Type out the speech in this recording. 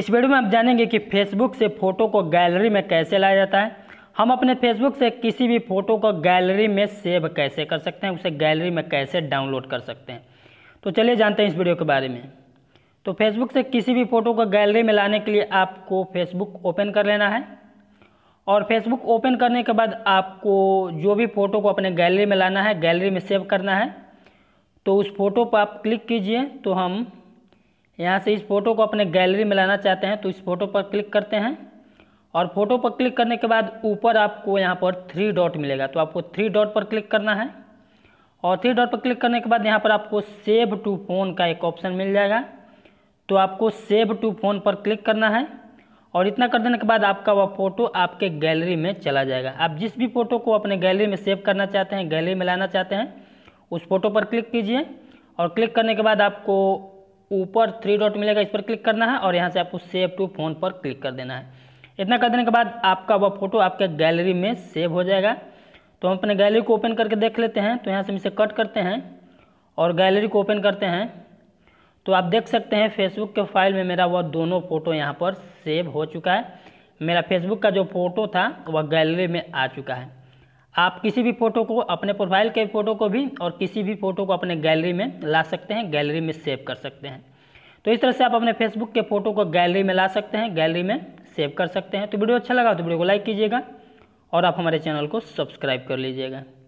इस वीडियो में आप जानेंगे कि फेसबुक से फ़ोटो को गैलरी में कैसे लाया जाता है हम अपने फेसबुक से किसी भी फ़ोटो को गैलरी में सेव कैसे कर सकते हैं उसे गैलरी में कैसे डाउनलोड कर सकते हैं तो चलिए जानते हैं इस वीडियो के बारे में तो फेसबुक से किसी भी फ़ोटो को गैलरी में लाने के लिए आपको फेसबुक ओपन कर लेना है और फेसबुक ओपन करने के बाद आपको जो भी फ़ोटो को अपने गैलरी में लाना है गैलरी में सेव करना है तो उस फोटो पर आप क्लिक कीजिए तो हम यहाँ से इस फ़ोटो को अपने गैलरी में लाना चाहते हैं तो इस फ़ोटो पर क्लिक करते हैं और फोटो पर क्लिक करने के बाद ऊपर आपको यहाँ पर थ्री डॉट मिलेगा तो आपको थ्री डॉट पर क्लिक करना है और थ्री डॉट पर क्लिक करने के बाद यहाँ पर आपको सेव टू फ़ोन का एक ऑप्शन मिल जाएगा तो आपको सेव टू फ़ोन पर क्लिक करना है और इतना कर देने के बाद आपका वह फ़ोटो आपके गैलरी में चला जाएगा आप जिस भी फ़ोटो को अपने गैलरी में सेव करना चाहते हैं गैलरी में लाना चाहते हैं उस फ़ोटो पर क्लिक कीजिए और क्लिक करने के बाद आपको ऊपर थ्री डॉट मिलेगा इस पर क्लिक करना है और यहाँ से आपको सेव टू फोन पर क्लिक कर देना है इतना कर देने के बाद आपका वह फोटो आपके गैलरी में सेव हो जाएगा तो हम अपने गैलरी को ओपन करके देख लेते हैं तो यहाँ से हम इसे कट करते हैं और गैलरी को ओपन करते हैं तो आप देख सकते हैं फेसबुक के फाइल में मेरा वह दोनों फ़ोटो यहाँ पर सेव हो चुका है मेरा फेसबुक का जो फ़ोटो था वह गैलरी में आ चुका है आप किसी भी फ़ोटो को अपने प्रोफाइल के फ़ोटो को भी और किसी भी फ़ोटो को अपने गैलरी में ला सकते हैं गैलरी में सेव कर सकते हैं तो इस तरह से आप अपने फेसबुक के फ़ोटो को गैलरी में ला सकते हैं गैलरी में सेव कर सकते हैं तो वीडियो अच्छा लगा तो वीडियो को लाइक कीजिएगा और आप हमारे चैनल को सब्सक्राइब कर लीजिएगा